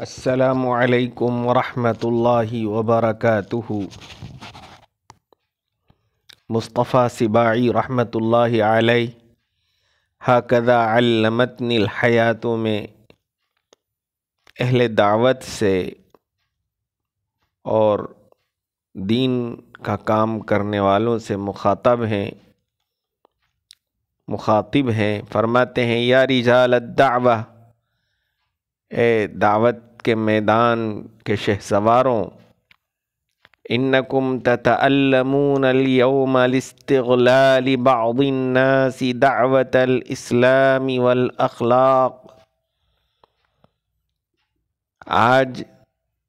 असलकम वरहमतुल्लि वबरकatuhu मुस्तफ़ा सिबाई रहमतुल्लाहि अलैह हकदा अलमतनिल हयातों में अहल दावत से और दीन का काम करने वालों से मुखातब हैं मुखातिब हैं फरमाते हैं या रिजाल दावा ए दावत के मैदान के शहसवारों सवारों इन्नकुम ततअल्लमून अल-यौम दावत अल-इस्लाम वल अखलाक आज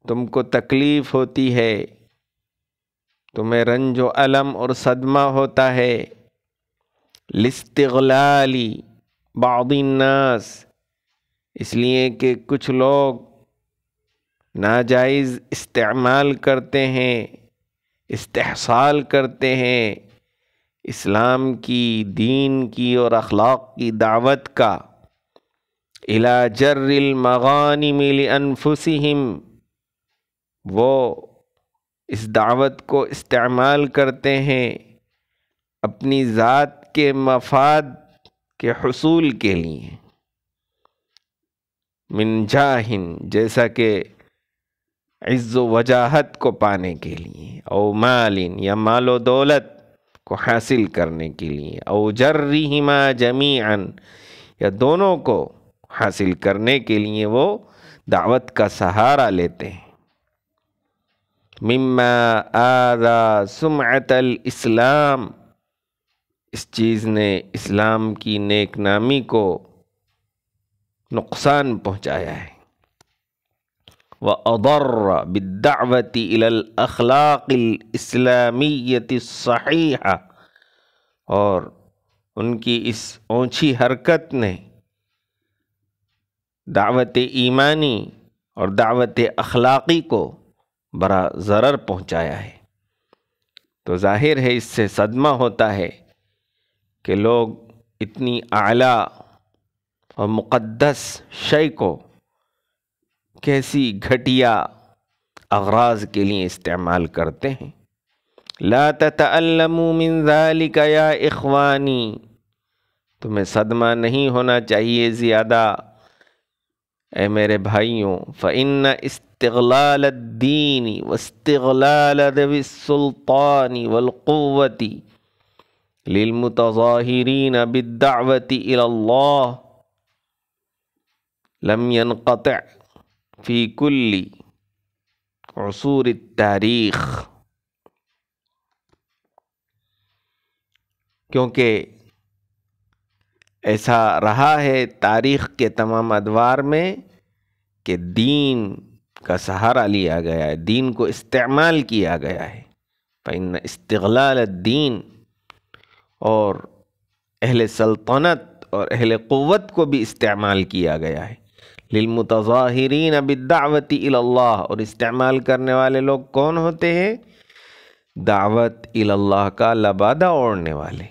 तुमको तकलीफ़ होती है तुम्हें रंज अलम और सदमा होता है लिस्तिगलाली बादिन्नास इसलिए कि कुछ लोग नाजायज़ इस्तेमाल करते हैं इस्तेसाल करते हैं इस्लाम की दीन की और अखलाक की दावत का इलाजरमगानी मिल अनफुसम वो इस दावत को इस्तेमाल करते हैं अपनी ज़ात के मफाद के हसूल के लिए जाहिन जैसा कि इज़्ज़ वजाहत को पाने के लिए ओ मालिन या मालो दौलत को हासिल करने के लिए ओ जमी अन या दोनों को हासिल करने के लिए वो दावत का सहारा लेते हैं मिम्मा आदा सुमतल इस्लाम इस चीज़ ने इस्लाम की नेक नामी को नुकसान पहुँचाया है व अदर बिदावती इलल अखलाकिल और उनकी इस ऊँची हरकत ने दावत ईमानी और दावत अखलाक़ी को बड़ा ज़रर पहुँचाया है तो जाहिर है इससे सदमा होता है कि लोग इतनी आला और मुक़दस शय को कैसी घटिया अगराज के लिए इस्तेमाल करते हैं ला ततअल्लमूमिन या इखवानी तुम्हें सदमा नहीं होना चाहिए ज़्यादा ए मेरे भाइयों फ़िन इस्तलाल दीनी वस्तलाल सुल्तानी वलक़वती लिलमतज़ाहरीन बिदावती लम यनक़त फ़ी कुल्ली असूर तारीख़ क्योंकि ऐसा रहा है तारीख़ के तमाम अदवार में कि दीन का सहारा लिया गया है दीन को इस्तेमाल किया गया है फ़ैन इस्तलाल दीन और अहल सल्तनत और अहल क़वत को भी इस्तेमाल किया गया है लिलमतज़ाहरीन बिदावती अल्लाह और इस्तेमाल करने वाले लोग कौन होते हैं दावत अल्लाह का लबादा ओढ़ने वाले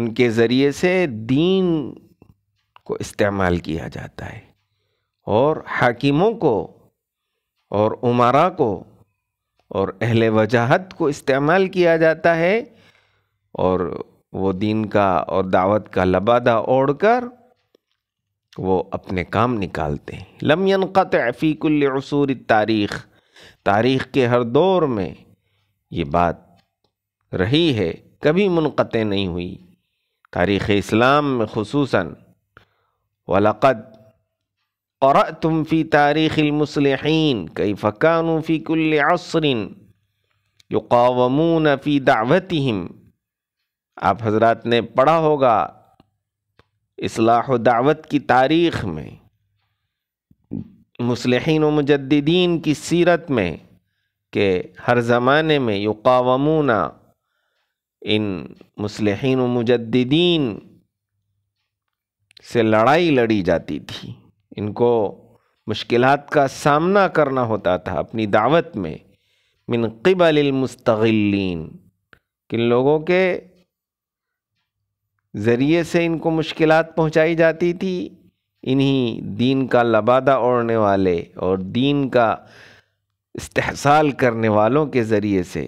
उनके ज़रिए से दीन को इस्तेमाल किया जाता है और हाकिमों को और उमारा को और अहल वजाहत को इस्तेमाल किया जाता है और वो दीन का और दावत का लबादा ओढ़ कर वो अपने काम निकालते हैं लमयन क़त फ़ीकुल्लसूर तारीख़ तारीख़ के हर दौर में ये बात रही है कभी मुनक़ नहीं हुई तारीख़ इस्लाम में खसूस वलक़द और तुम फ़ी कई फ़कान फ़ी कुल्लसरिन युकावमून फ़ी दावतम आप हजरात ने पढ़ा होगा इसलाह दावत की तारीख़ में मुसलहन मुजद्दीन की सीरत में कि हर ज़माने में युकावमूना इन मुसलहन मुजद्दीन से लड़ाई लड़ी जाती थी इनको मुश्किल का सामना करना होता था अपनी दावत में मिन कबल किन लोगों के ज़रिए से इनको मुश्किल पहुँचाई जाती थी इन्हीं दीन का लबादा ओढ़ने वाले और दीन का इस्तेसाल करने वालों के ज़रिए से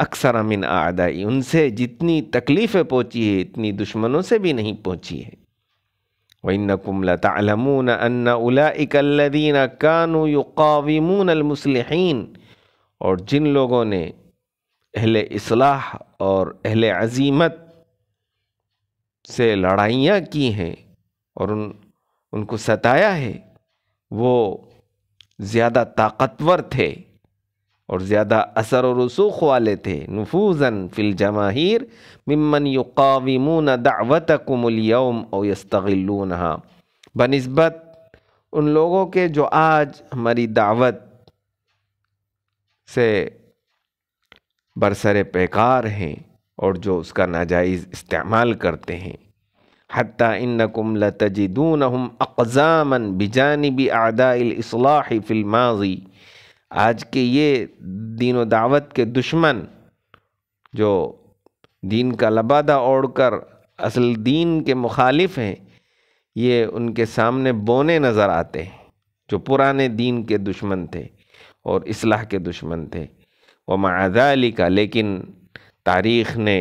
अक्सर अमिन आदाई उनसे जितनी तकलीफ़ें पहुँची है इतनी दुश्मनों से भी नहीं पहुँची है वनकुम लतालमून अन्न उलादीन कानू युकाविमून अलमसलिन और जिन लोगों ने अहल असलाह और अहल अजीमत से लड़ाइयाँ की हैं और उन उनको सताया है वो ज़्यादा ताकतवर थे और ज़्यादा असर और रसूख वाले थे नफूजन फिल जमाहिर ममन युकाविमून दावत कुमलियम और हाँ बनस्बत उन लोगों के जो आज हमारी दावत से बरसर पेकार हैं और जो उसका नाजायज़ इस्तेमाल करते हैं हती इनकुम लतजिदून हम अक़ज़ामन बिजानब आदासलाह फ़िल्माजी आज के ये दीन दावत के दुश्मन जो दीन का लबादा ओढ़ कर असल दीन के मुखालिफ हैं ये उनके सामने बोने नज़र आते हैं जो पुराने दीन के दुश्मन थे और इसलाह के दुश्मन थे व मादाली का लेकिन तारीख़ ने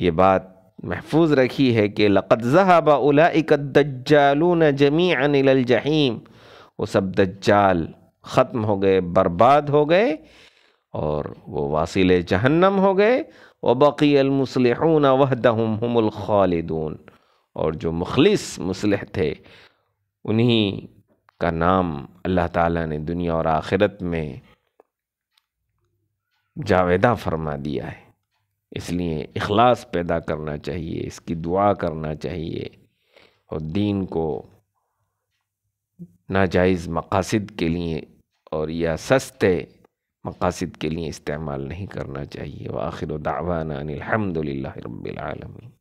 ये बात महफूज रखी है कि लक़दजहबा उलाइकदजालून जमी अनिलजहीम वो सब दज्जाल ख़त्म हो गए बर्बाद हो गए और वो वासिल जहन्नम हो गए व बकी अलमसलून वहदहम और जो मुखलिस मुसलह थे उन्हीं का नाम अल्लाह ताला ने दुनिया और आखिरत में जावेदा फरमा दिया है इसलिए इखलास पैदा करना चाहिए इसकी दुआ करना चाहिए और दीन को नाजायज़ मकासद के लिए और या सस्ते मकासद के लिए इस्तेमाल नहीं करना चाहिए व आखिर दावाना अनिलहमदिल्ला रबालमीन